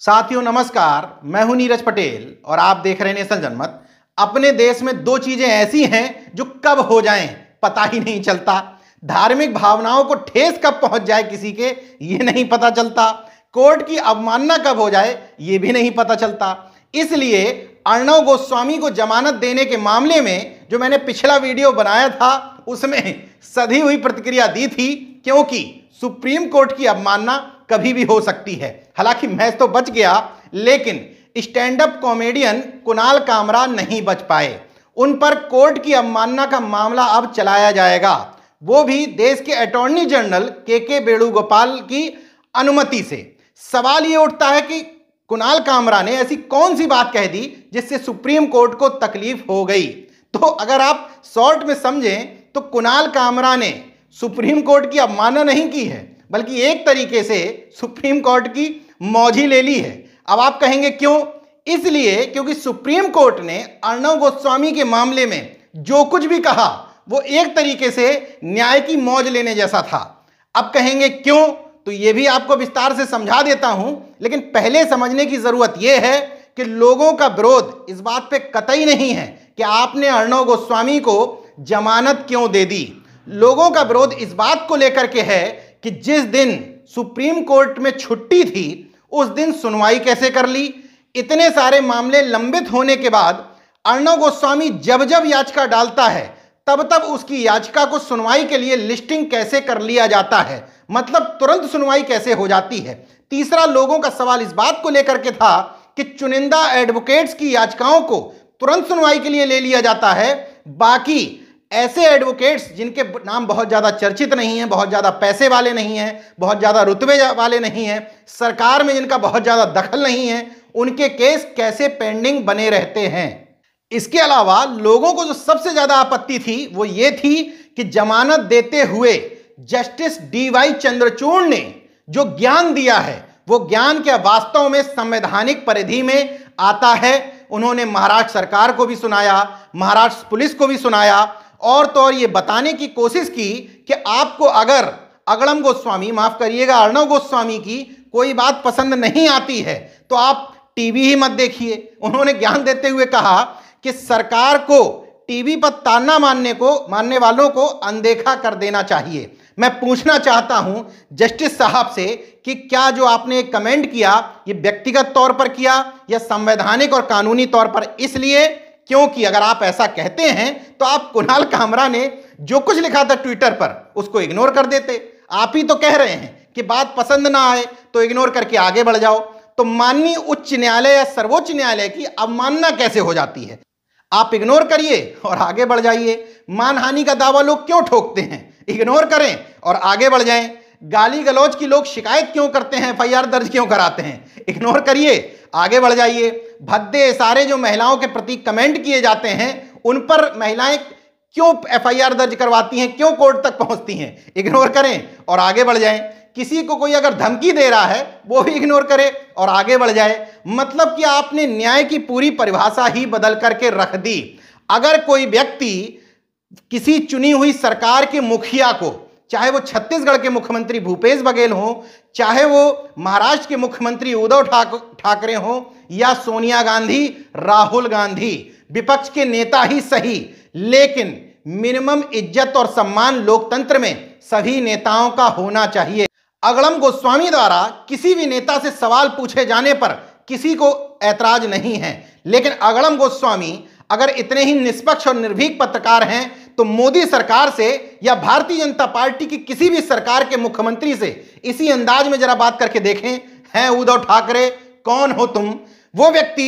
साथियों नमस्कार मैं हूं नीरज पटेल और आप देख रहे हैं नेशन जनमत अपने देश में दो चीजें ऐसी हैं जो कब हो जाएं पता ही नहीं चलता धार्मिक भावनाओं को ठेस कब पहुंच जाए किसी के ये नहीं पता चलता कोर्ट की अवमानना कब हो जाए ये भी नहीं पता चलता इसलिए अर्णव गोस्वामी को जमानत देने के मामले में जो मैंने पिछला वीडियो बनाया था उसमें सधी हुई प्रतिक्रिया दी थी क्योंकि सुप्रीम कोर्ट की अवमानना कभी भी हो सकती है हालांकि मैच तो बच गया लेकिन stand up comedian Kunal Kamra नहीं बच पाए उन पर कोर्ट की अवमानना का मामला अब चलाया जाएगा वो भी देश के अटॉर्नी जनरल के के वेणुगोपाल की अनुमति से सवाल ये उठता है कि कुणाल कामरा ने ऐसी कौन सी बात कह दी जिससे सुप्रीम कोर्ट को तकलीफ हो गई तो अगर आप शॉर्ट में समझें तो कुणाल कामरा ने सुप्रीम कोर्ट की अवमानना नहीं की है बल्कि एक तरीके से सुप्रीम कोर्ट की मौजी ले ली है अब आप कहेंगे क्यों इसलिए क्योंकि सुप्रीम कोर्ट ने अर्णव गोस्वामी के मामले में जो कुछ भी कहा वो एक तरीके से न्याय की मौज लेने जैसा था अब कहेंगे क्यों तो ये भी आपको विस्तार से समझा देता हूं लेकिन पहले समझने की ज़रूरत यह है कि लोगों का विरोध इस बात पे कतई नहीं है कि आपने अर्णव गोस्वामी को जमानत क्यों दे दी लोगों का विरोध इस बात को लेकर के है कि जिस दिन सुप्रीम कोर्ट में छुट्टी थी उस दिन सुनवाई कैसे कर ली इतने सारे मामले लंबित होने के बाद अर्णव गोस्वामी जब जब याचिका डालता है तब तब उसकी याचिका को सुनवाई के लिए लिस्टिंग कैसे कर लिया जाता है मतलब तुरंत सुनवाई कैसे हो जाती है तीसरा लोगों का सवाल इस बात को लेकर के था कि चुनिंदा एडवोकेट्स की याचिकाओं को तुरंत सुनवाई के लिए ले लिया जाता है बाकी ऐसे एडवोकेट्स जिनके नाम बहुत ज़्यादा चर्चित नहीं है बहुत ज़्यादा पैसे वाले नहीं हैं बहुत ज़्यादा रुतबे वाले नहीं हैं सरकार में जिनका बहुत ज़्यादा दखल नहीं है उनके केस कैसे पेंडिंग बने रहते हैं इसके अलावा लोगों को जो सबसे ज़्यादा आपत्ति थी वो ये थी कि जमानत देते हुए जस्टिस डी वाई चंद्रचूड़ ने जो ज्ञान दिया है वो ज्ञान के वास्तव में संवैधानिक परिधि में आता है उन्होंने महाराष्ट्र सरकार को भी सुनाया महाराष्ट्र पुलिस को भी सुनाया और तो और ये बताने की कोशिश की कि आपको अगर अगड़म गोस्वामी माफ करिएगा अर्णव गोस्वामी की कोई बात पसंद नहीं आती है तो आप टीवी ही मत देखिए उन्होंने ज्ञान देते हुए कहा कि सरकार को टीवी पर ताना मानने को मानने वालों को अनदेखा कर देना चाहिए मैं पूछना चाहता हूं जस्टिस साहब से कि क्या जो आपने कमेंट किया ये व्यक्तिगत तौर पर किया या संवैधानिक और कानूनी तौर पर इसलिए क्योंकि अगर आप ऐसा कहते हैं तो आप कुणाल कामरा ने जो कुछ लिखा था ट्विटर पर उसको इग्नोर कर देते आप ही तो कह रहे हैं कि बात पसंद ना आए तो इग्नोर करके आगे बढ़ जाओ तो माननीय उच्च न्यायालय या सर्वोच्च न्यायालय की अवमानना कैसे हो जाती है आप इग्नोर करिए और आगे बढ़ जाइए मानहानि का दावा लोग क्यों ठोकते हैं इग्नोर करें और आगे बढ़ जाए गाली गलौज की लोग शिकायत क्यों करते हैं एफ दर्ज क्यों कराते हैं इग्नोर करिए आगे बढ़ जाइए भद्दे इशारे जो महिलाओं के प्रति कमेंट किए जाते हैं उन पर महिलाएं क्यों एफआईआर दर्ज करवाती हैं क्यों कोर्ट तक पहुंचती हैं इग्नोर करें और आगे बढ़ जाएं किसी को कोई अगर धमकी दे रहा है वो भी इग्नोर करे और आगे बढ़ जाए मतलब कि आपने न्याय की पूरी परिभाषा ही बदल करके रख दी अगर कोई व्यक्ति किसी चुनी हुई सरकार के मुखिया को चाहे वो छत्तीसगढ़ के मुख्यमंत्री भूपेश बघेल हों चाहे वो महाराष्ट्र के मुख्यमंत्री उद्धव ठाकरे हों या सोनिया गांधी राहुल गांधी विपक्ष के नेता ही सही लेकिन मिनिमम इज्जत और सम्मान लोकतंत्र में सभी नेताओं का होना चाहिए अगड़म गोस्वामी द्वारा किसी भी नेता से सवाल पूछे जाने पर किसी को ऐतराज नहीं है लेकिन अगड़म गोस्वामी अगर इतने ही निष्पक्ष और निर्भीक पत्रकार हैं तो मोदी सरकार से या भारतीय जनता पार्टी की किसी भी सरकार के मुख्यमंत्री से इसी अंदाज में जरा बात करके देखें हैं उद्धव ठाकरे कौन हो तुम वो व्यक्ति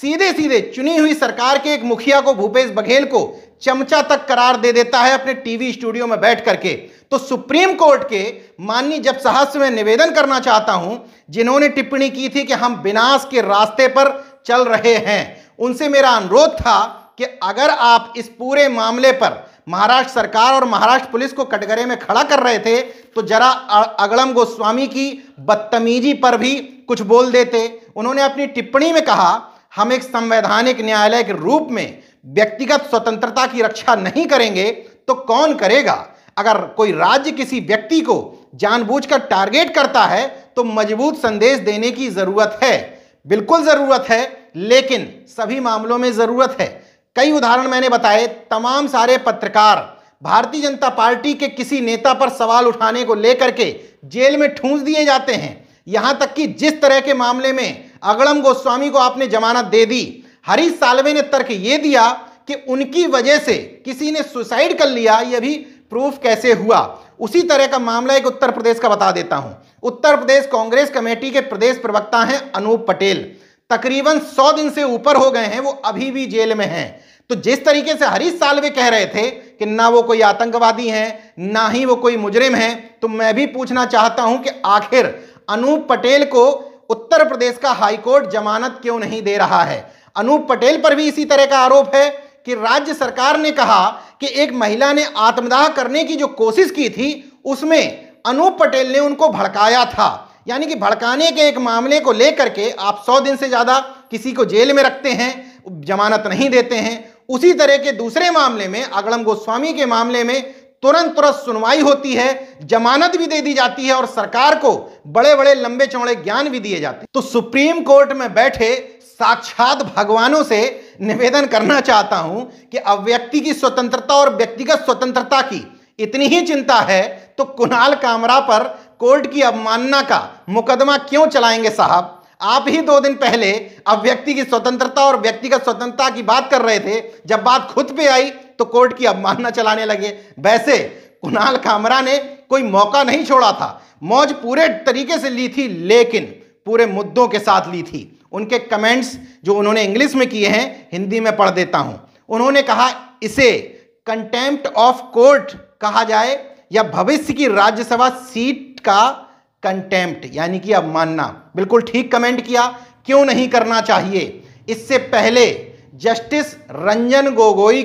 सीधे सीधे चुनी हुई सरकार के एक मुखिया को भूपेश बघेल को चमचा तक करार दे देता है अपने टीवी स्टूडियो में बैठ करके तो सुप्रीम कोर्ट के माननीय जब साहस में निवेदन करना चाहता हूं जिन्होंने टिप्पणी की थी कि हम विनाश के रास्ते पर चल रहे हैं उनसे मेरा अनुरोध था कि अगर आप इस पूरे मामले पर महाराष्ट्र सरकार और महाराष्ट्र पुलिस को कटघरे में खड़ा कर रहे थे तो जरा अगड़म गोस्वामी की बदतमीजी पर भी कुछ बोल देते उन्होंने अपनी टिप्पणी में कहा हम एक संवैधानिक न्यायालय के रूप में व्यक्तिगत स्वतंत्रता की रक्षा नहीं करेंगे तो कौन करेगा अगर कोई राज्य किसी व्यक्ति को जानबूझकर टारगेट करता है तो मजबूत संदेश देने की जरूरत है बिल्कुल जरूरत है लेकिन सभी मामलों में जरूरत है कई उदाहरण मैंने बताए तमाम सारे पत्रकार भारतीय जनता पार्टी के किसी नेता पर सवाल उठाने को लेकर के जेल में ठूंस दिए जाते हैं यहां तक कि जिस तरह के मामले में अगड़म गोस्वामी को आपने जमानत दे दी हरीश सालवे ने तर्क ये दिया कि उनकी वजह से किसी ने सुसाइड कर लिया यह भी प्रूफ कैसे हुआ उसी तरह का मामला एक उत्तर प्रदेश का बता देता हूं उत्तर प्रदेश कांग्रेस कमेटी के प्रदेश प्रवक्ता हैं अनूप पटेल तकरीबन सौ दिन से ऊपर हो गए हैं वो अभी भी जेल में हैं तो जिस तरीके से हरीश सालवे कह रहे थे कि ना वो कोई आतंकवादी हैं ना ही वो कोई मुजरिम हैं तो मैं भी पूछना चाहता हूं कि आखिर अनूप पटेल को उत्तर प्रदेश का हाईकोर्ट जमानत क्यों नहीं दे रहा है अनूप पटेल पर भी इसी तरह का आरोप है कि राज्य सरकार ने कहा कि एक महिला ने आत्मदाह करने की जो कोशिश की थी उसमें अनूप पटेल ने उनको भड़काया था यानी कि भड़काने के एक मामले को लेकर के आप सौ दिन से ज़्यादा किसी को जेल में रखते हैं जमानत नहीं देते हैं उसी तरह के दूसरे मामले में अगड़म गोस्वामी के मामले में तुरंत तुरंत सुनवाई होती है जमानत भी दे दी जाती है और सरकार को बड़े बड़े लंबे चौड़े ज्ञान भी दिए जाते हैं तो सुप्रीम कोर्ट में बैठे साक्षात भगवानों से निवेदन करना चाहता हूं कि अव्यक्ति की स्वतंत्रता और व्यक्तिगत स्वतंत्रता की इतनी ही चिंता है तो कुणाल कामरा पर कोर्ट की अवमानना का मुकदमा क्यों चलाएंगे साहब आप ही दो दिन पहले व्यक्ति की स्वतंत्रता और व्यक्तिगत स्वतंत्रता की बात कर रहे थे जब बात खुद पे आई तो कोर्ट की अवमानना चलाने लगे वैसे कुणाल कामरा ने कोई मौका नहीं छोड़ा था मौज पूरे तरीके से ली थी लेकिन पूरे मुद्दों के साथ ली थी उनके कमेंट्स जो उन्होंने इंग्लिश में किए हैं हिंदी में पढ़ देता हूं उन्होंने कहा इसे कंटेम्प्ट ऑफ कोर्ट कहा जाए या भविष्य की राज्यसभा सीट का कंटेम्प्ट यानी कि अवमानना बिल्कुल ठीक कमेंट किया क्यों नहीं करना चाहिए इससे पहले जस्टिस रंजन गोगोई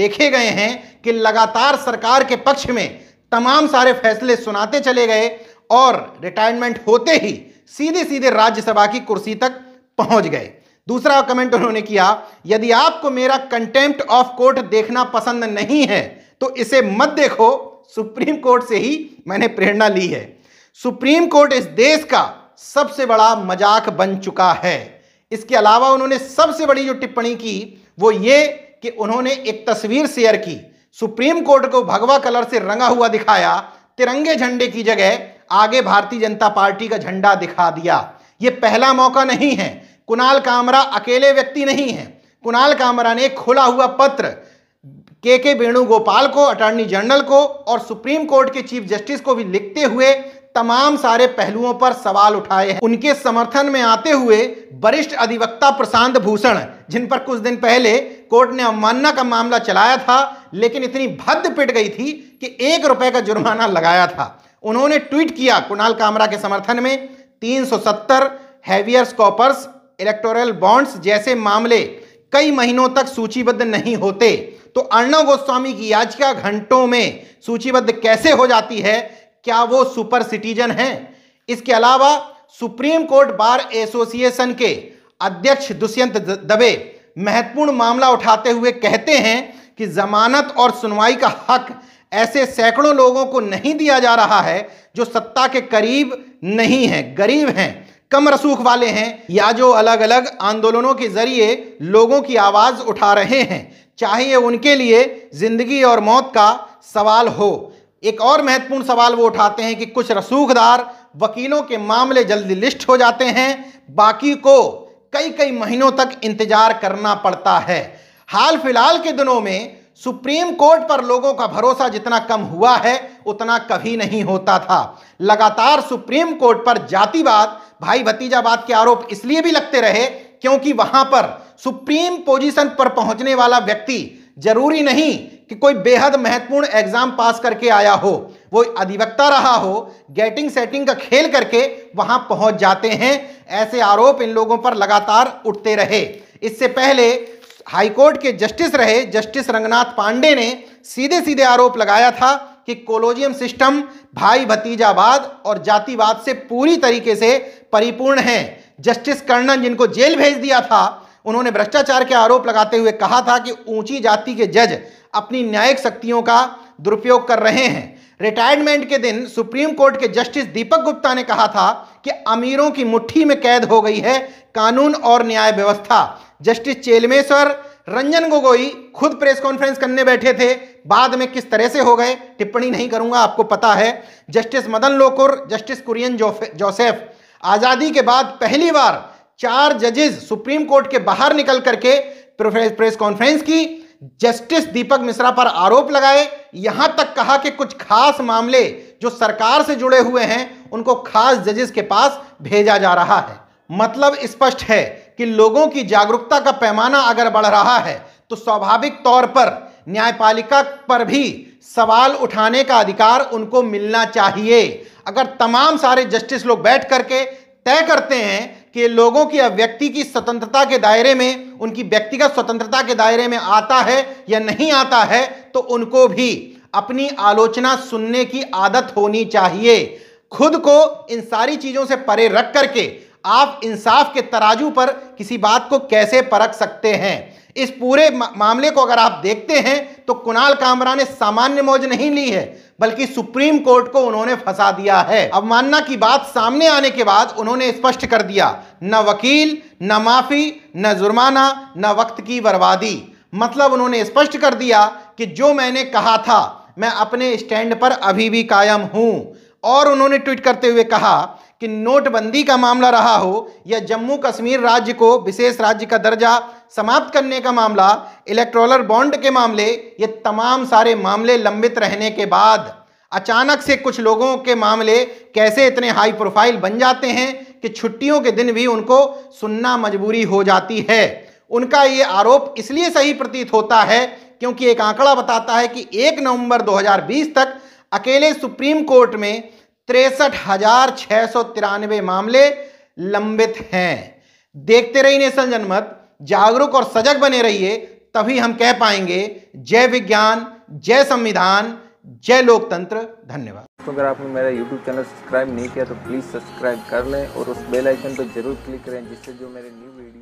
देखे गए हैं कि लगातार सरकार के पक्ष में तमाम सारे फैसले सुनाते चले गए और रिटायरमेंट होते ही सीधे सीधे राज्यसभा की कुर्सी तक पहुंच गए दूसरा कमेंट उन्होंने किया यदि आपको मेरा कंटेम्प्ट ऑफ कोर्ट देखना पसंद नहीं है तो इसे मत देखो सुप्रीम कोर्ट से ही मैंने प्रेरणा ली है सुप्रीम कोर्ट इस देश का सबसे बड़ा मजाक बन चुका है इसके अलावा उन्होंने सबसे बड़ी जो टिप्पणी की वो ये कि उन्होंने एक तस्वीर शेयर की सुप्रीम कोर्ट को भगवा कलर से रंगा हुआ दिखाया तिरंगे झंडे की जगह आगे भारतीय जनता पार्टी का झंडा दिखा दिया ये पहला मौका नहीं है कुणाल कामरा अकेले व्यक्ति नहीं है कुणाल कामरा ने खुला हुआ पत्र के के वेणुगोपाल को अटॉर्नी जनरल को और सुप्रीम कोर्ट के चीफ जस्टिस को भी लिखते हुए तमाम सारे पहलुओं पर सवाल उठाए हैं उनके समर्थन में आते हुए वरिष्ठ अधिवक्ता प्रशांत भूषण जिन पर कुछ दिन पहले कोर्ट ने अवमानना का मामला चलाया था लेकिन इतनी भद्द पिट गई थी कि एक रुपए का जुर्माना लगाया था उन्होंने ट्वीट किया कुणाल कामरा के समर्थन में 370 हैवियर स्कॉपर्स इलेक्टोरल बॉन्ड्स जैसे मामले कई महीनों तक सूचीबद्ध नहीं होते तो अर्णव गोस्वामी की याचिका घंटों में सूचीबद्ध कैसे हो जाती है क्या वो सुपर सिटीजन है इसके अलावा सुप्रीम कोर्ट बार एसोसिएशन के अध्यक्ष दुष्यंत दबे महत्वपूर्ण मामला उठाते हुए कहते हैं कि जमानत और सुनवाई का हक ऐसे सैकड़ों लोगों को नहीं दिया जा रहा है जो सत्ता के करीब नहीं हैं गरीब हैं कम रसूख वाले हैं या जो अलग अलग आंदोलनों के जरिए लोगों की आवाज़ उठा रहे हैं चाहे उनके लिए ज़िंदगी और मौत का सवाल हो एक और महत्वपूर्ण सवाल वो उठाते हैं कि कुछ रसूखदार वकीलों के मामले जल्दी लिस्ट हो जाते हैं बाकी को कई कई महीनों तक इंतजार करना पड़ता है हाल फिलहाल के दिनों में सुप्रीम कोर्ट पर लोगों का भरोसा जितना कम हुआ है उतना कभी नहीं होता था लगातार सुप्रीम कोर्ट पर जातिवाद भाई भतीजावाद के आरोप इसलिए भी लगते रहे क्योंकि वहां पर सुप्रीम पोजीशन पर पहुंचने वाला व्यक्ति जरूरी नहीं कि कोई बेहद महत्वपूर्ण एग्जाम पास करके आया हो वो अधिवक्ता रहा हो गेटिंग सेटिंग का खेल करके वहां पहुंच जाते हैं ऐसे आरोप इन लोगों पर लगातार उठते रहे इससे पहले हाईकोर्ट के जस्टिस रहे जस्टिस रंगनाथ पांडे ने सीधे सीधे आरोप लगाया था कि कोलोजियम सिस्टम भाई भतीजावाद और जातिवाद से पूरी तरीके से परिपूर्ण है जस्टिस कर्णन जिनको जेल भेज दिया था उन्होंने भ्रष्टाचार के आरोप लगाते हुए कहा था कि ऊंची जाति के जज अपनी न्यायिक शक्तियों का दुरुपयोग कर रहे हैं रिटायरमेंट के दिन सुप्रीम कोर्ट के जस्टिस दीपक गुप्ता ने कहा था कि अमीरों की मुट्ठी में कैद हो गई है कानून और न्याय व्यवस्था जस्टिस चेलमेश्वर रंजन गोगोई खुद प्रेस कॉन्फ्रेंस करने बैठे थे बाद में किस तरह से हो गए टिप्पणी नहीं करूंगा आपको पता है जस्टिस मदन लोकुर जस्टिस कुरियन जोसेफ आज़ादी के बाद पहली बार चार जजेस सुप्रीम कोर्ट के बाहर निकल करके प्रेस कॉन्फ्रेंस की जस्टिस दीपक मिश्रा पर आरोप लगाए यहां तक कहा कि कुछ खास मामले जो सरकार से जुड़े हुए हैं उनको खास जजेस के पास भेजा जा रहा है मतलब स्पष्ट है कि लोगों की जागरूकता का पैमाना अगर बढ़ रहा है तो स्वाभाविक तौर पर न्यायपालिका पर भी सवाल उठाने का अधिकार उनको मिलना चाहिए अगर तमाम सारे जस्टिस लोग बैठ करके तय करते हैं कि लोगों की अभिव्यक्ति की स्वतंत्रता के दायरे में उनकी व्यक्तिगत स्वतंत्रता के दायरे में आता है या नहीं आता है तो उनको भी अपनी आलोचना सुनने की आदत होनी चाहिए खुद को इन सारी चीज़ों से परे रख करके आप इंसाफ के तराजू पर किसी बात को कैसे परख सकते हैं इस पूरे मामले को अगर आप देखते हैं तो कुणाल कामरा ने सामान्य मौज नहीं ली है बल्कि सुप्रीम कोर्ट को उन्होंने फंसा दिया है अवमानना की बात सामने आने के बाद उन्होंने स्पष्ट कर दिया न वकील न माफी न जुर्माना न वक्त की बर्बादी मतलब उन्होंने स्पष्ट कर दिया कि जो मैंने कहा था मैं अपने स्टैंड पर अभी भी कायम हूं और उन्होंने ट्वीट करते हुए कहा कि नोटबंदी का मामला रहा हो या जम्मू कश्मीर राज्य को विशेष राज्य का दर्जा समाप्त करने का मामला इलेक्ट्रोलर बॉन्ड के मामले ये तमाम सारे मामले लंबित रहने के बाद अचानक से कुछ लोगों के मामले कैसे इतने हाई प्रोफाइल बन जाते हैं कि छुट्टियों के दिन भी उनको सुनना मजबूरी हो जाती है उनका ये आरोप इसलिए सही प्रतीत होता है क्योंकि एक आंकड़ा बताता है कि 1 नवंबर 2020 तक अकेले सुप्रीम कोर्ट में तिरसठ हजार छह सौ तिरानवे मामले लंबित हैं देखते रहिए नेशनल जनमत जागरूक और सजग बने रहिए तभी हम कह पाएंगे जय विज्ञान जय संविधान जय लोकतंत्र धन्यवाद तो अगर आपने मेरा YouTube चैनल सब्सक्राइब नहीं किया तो प्लीज़ सब्सक्राइब कर लें और उस बेल आइकन पर जरूर क्लिक करें जिससे जो मेरे न्यू वीडियो